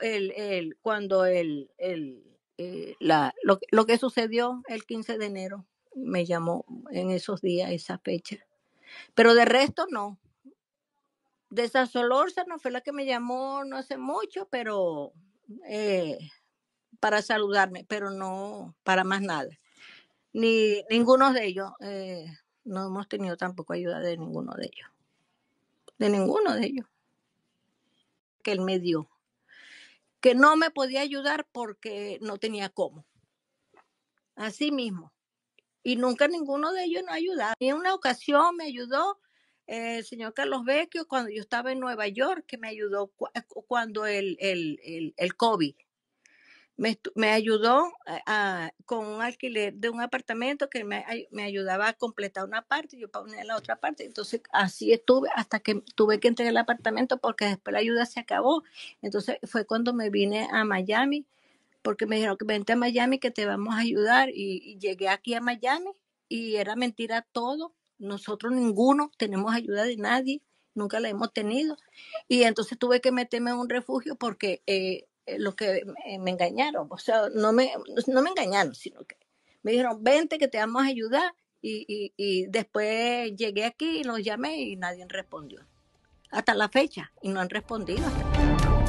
el, cuando el, el eh, la, lo, lo, que sucedió el 15 de enero me llamó en esos días, esa fecha. Pero de resto no. De no fue la que me llamó no hace mucho, pero eh, para saludarme, pero no para más nada. Ni ninguno de ellos, eh, no hemos tenido tampoco ayuda de ninguno de ellos. De ninguno de ellos. Que él me dio que no me podía ayudar porque no tenía cómo. Así mismo. Y nunca ninguno de ellos no ayudó. en una ocasión me ayudó el señor Carlos Vecchio cuando yo estaba en Nueva York, que me ayudó cuando el, el, el, el COVID me, me ayudó con un alquiler de un apartamento que me, ayudaba a completar una parte y yo unir la otra parte. Entonces así estuve hasta que tuve que entregar el apartamento porque después la ayuda se acabó. Entonces fue cuando me vine a Miami porque me dijeron que vente a Miami que te vamos a ayudar y, llegué aquí a Miami y era mentira todo. Nosotros ninguno tenemos ayuda de nadie, nunca la hemos tenido. Y entonces tuve que meterme en un refugio porque eh, eh, lo que me engañaron, o sea, no me, engañaron, sino que me dijeron, vente que te vamos a ayudar. Y, después llegué aquí y los llamé y nadie respondió. Hasta la fecha, y no han respondido. Hasta